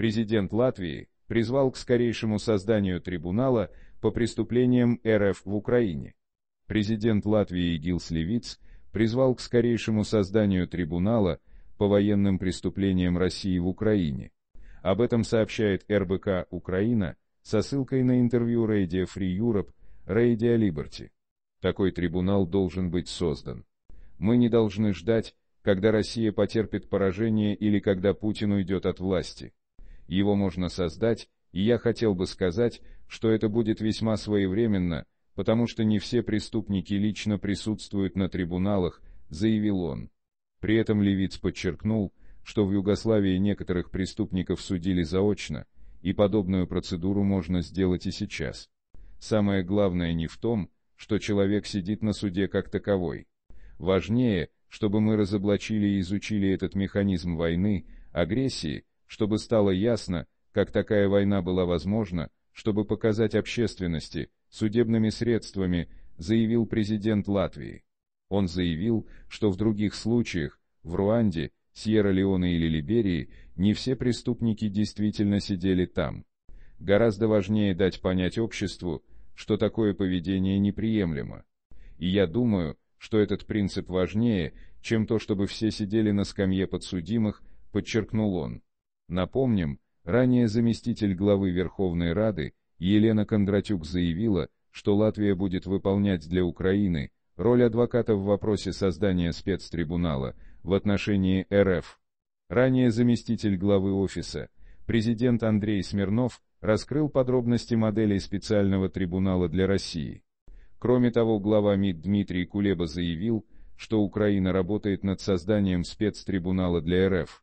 Президент Латвии призвал к скорейшему созданию трибунала по преступлениям РФ в Украине. Президент Латвии Гилс Левиц призвал к скорейшему созданию трибунала по военным преступлениям России в Украине. Об этом сообщает РБК «Украина» со ссылкой на интервью Radio Free Europe, Radio Liberty. Такой трибунал должен быть создан. Мы не должны ждать, когда Россия потерпит поражение или когда Путин уйдет от власти его можно создать, и я хотел бы сказать, что это будет весьма своевременно, потому что не все преступники лично присутствуют на трибуналах, заявил он. При этом Левиц подчеркнул, что в Югославии некоторых преступников судили заочно, и подобную процедуру можно сделать и сейчас. Самое главное не в том, что человек сидит на суде как таковой. Важнее, чтобы мы разоблачили и изучили этот механизм войны, агрессии, чтобы стало ясно, как такая война была возможна, чтобы показать общественности, судебными средствами, заявил президент Латвии. Он заявил, что в других случаях, в Руанде, Сьерра-Леоне или Либерии, не все преступники действительно сидели там. Гораздо важнее дать понять обществу, что такое поведение неприемлемо. И я думаю, что этот принцип важнее, чем то, чтобы все сидели на скамье подсудимых, подчеркнул он. Напомним, ранее заместитель главы Верховной Рады Елена Кондратюк заявила, что Латвия будет выполнять для Украины роль адвоката в вопросе создания спецтрибунала в отношении РФ. Ранее заместитель главы офиса, президент Андрей Смирнов, раскрыл подробности моделей специального трибунала для России. Кроме того, глава МИД Дмитрий Кулеба заявил, что Украина работает над созданием спецтрибунала для РФ.